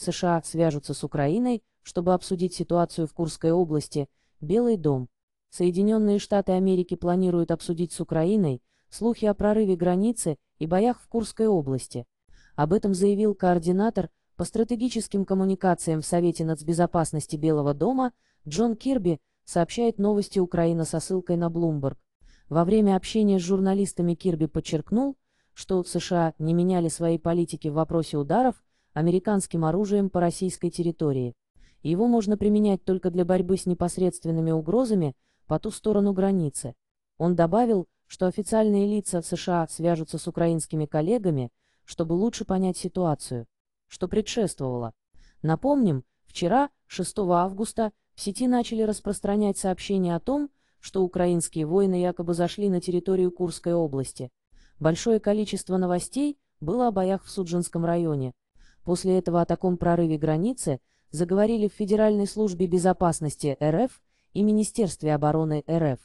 США свяжутся с Украиной, чтобы обсудить ситуацию в Курской области, Белый дом. Соединенные Штаты Америки планируют обсудить с Украиной слухи о прорыве границы и боях в Курской области. Об этом заявил координатор по стратегическим коммуникациям в Совете нацбезопасности Белого дома Джон Кирби, сообщает новости Украина со ссылкой на Bloomberg. Во время общения с журналистами Кирби подчеркнул, что США не меняли своей политики в вопросе ударов американским оружием по российской территории. Его можно применять только для борьбы с непосредственными угрозами по ту сторону границы. Он добавил, что официальные лица в США свяжутся с украинскими коллегами, чтобы лучше понять ситуацию, что предшествовало. Напомним, вчера, 6 августа, в сети начали распространять сообщения о том, что украинские воины якобы зашли на территорию Курской области. Большое количество новостей было о боях в Суджинском районе, После этого о таком прорыве границы заговорили в Федеральной службе безопасности РФ и Министерстве обороны РФ.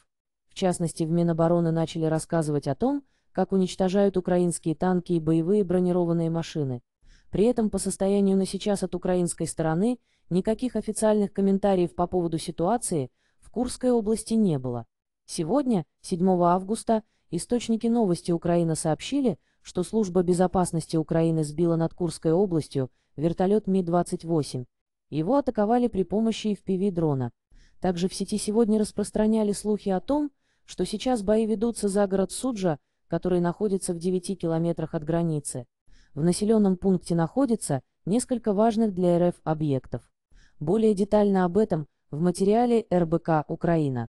В частности, в Минобороны начали рассказывать о том, как уничтожают украинские танки и боевые бронированные машины. При этом по состоянию на сейчас от украинской стороны никаких официальных комментариев по поводу ситуации в Курской области не было. Сегодня, 7 августа, источники новости Украины сообщили, что служба безопасности Украины сбила над Курской областью вертолет Ми-28. Его атаковали при помощи FPV-дрона. Также в сети сегодня распространяли слухи о том, что сейчас бои ведутся за город Суджа, который находится в 9 километрах от границы. В населенном пункте находится несколько важных для РФ объектов. Более детально об этом в материале РБК «Украина».